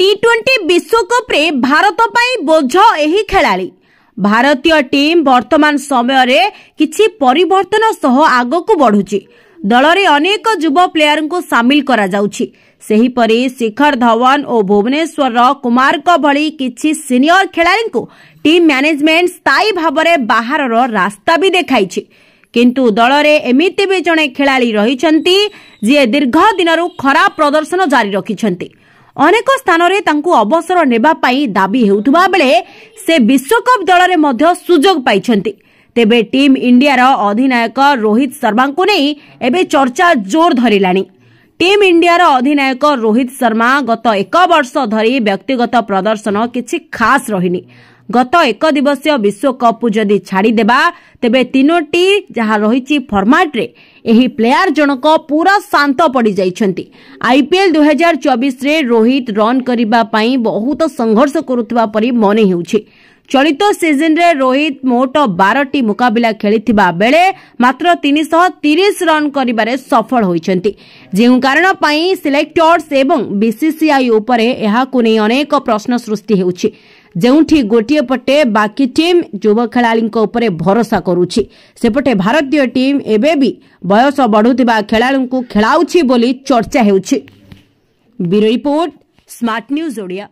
টি twenty ବିଶ୍ୱକପ୍ରେ ଭାରତ ପାଇଁ ବୋଝ ଏହି ଖେଳାଳି ଭାରତୀୟ ଟିମ୍ ବର୍ତ୍ତମାନ ସମୟରେ କିଛି ପରିବର୍ତ୍ତନ ସହ ଆଗକୁ ବଢ଼ୁଛି ଦଳରେ ଅନେକ ଯୁବ ପ୍ଲେୟାରଙ୍କୁ ସାମିଲ କରାଯାଉଛି ସେହିପରି ଶିଖର ଧୱନ ଓ ଭୁବନେଶ୍ୱରର କୁମାରଙ୍କ ଭଳି କିଛି ସିନିୟର ଖେଳାଳିଙ୍କୁ ଟିମ୍ ମ୍ୟାନେଜମେଣ୍ଟ ସ୍ଥାୟୀ ଭାବରେ ବାହାରର ରାସ୍ତା ବି ଦେଖାଇଛି କିନ୍ତୁ ଦଳରେ ଏମିତି ବି ଜଣେ ଖେଳାଳି ରହିଛନ୍ତି ଯିଏ ଦୀର୍ଘ ଦିନରୁ ଖରାପ ପ୍ରଦର୍ଶନ ଜାରି ରଖିଛନ୍ତି ଅନେକ ସ୍ଥାନରେ ତାଙ୍କୁ ଅବସର ନେବା ପାଇଁ ଦାବି ହେଉଥିବା ବେଳେ ସେ ବିଶ୍ୱକପ୍ ଦଳରେ ମଧ୍ୟ ସୁଯୋଗ ପାଇଛନ୍ତି ତେବେ ଟିମ୍ ଇଣ୍ଡିଆର ଅଧିନାୟକ ରୋହିତ ଶର୍ମାଙ୍କୁ ନେଇ ଏବେ ଚର୍ଚ୍ଚା ଜୋର ଧରିଲାଣି ଟିମ୍ ଇଣ୍ଡିଆର ଅଧିନାୟକ ରୋହିତ ଶର୍ମା ଗତ ଏକ ବର୍ଷ ଧରି ବ୍ୟକ୍ତିଗତ ପ୍ରଦର୍ଶନ କିଛି ଖାସ୍ ରହିନି ଗତ ଏକ ଦିବସୀୟ ବିଶ୍ୱକପ୍କୁ ଯଦି ଛାଡ଼ିଦେବା ତେବେ ତିନୋଟି ଯାହା ରହିଛି ଫର୍ମାଟ୍ରେ ଏହି ପ୍ଲେୟାର ଜଣକ ପୁରା ଶାନ୍ତ ପଡ଼ିଯାଇଛନ୍ତି ଆଇପିଏଲ୍ ଦୁଇହଜାର ଚବିଶରେ ରୋହିତ ରନ୍ କରିବା ପାଇଁ ବହୁତ ସଂଘର୍ଷ କରୁଥିବା ପରି ମନେ ହେଉଛି ଚଳିତ ସିଜିନ୍ରେ ରୋହିତ ମୋଟ ବାରଟି ମୁକାବିଲା ଖେଳିଥିବା ବେଳେ ମାତ୍ର ତିନିଶହ ତିରିଶ ରନ୍ କରିବାରେ ସଫଳ ହୋଇଛନ୍ତି ଯେଉଁ କାରଣ ପାଇଁ ସିଲେକ୍ଟର୍ସ ଏବଂ ବିସିସିଆଇ ଉପରେ ଏହାକୁ ନେଇ ଅନେକ ପ୍ରଶ୍ନ ସୃଷ୍ଟି ହେଉଛି ଯେଉଁଠି ଗୋଟିଏ ପଟେ ବାକି ଟିମ୍ ଯୁବ ଖେଳାଳିଙ୍କ ଉପରେ ଭରସା କରୁଛି ସେପଟେ ଭାରତୀୟ ଟିମ୍ ଏବେ ବି ବୟସ ବଢ଼ୁଥିବା ଖେଳାଳିଙ୍କୁ ଖେଳାଉଛି ବୋଲି ଚର୍ଚ୍ଚା ହେଉଛି bureau report smart news Odia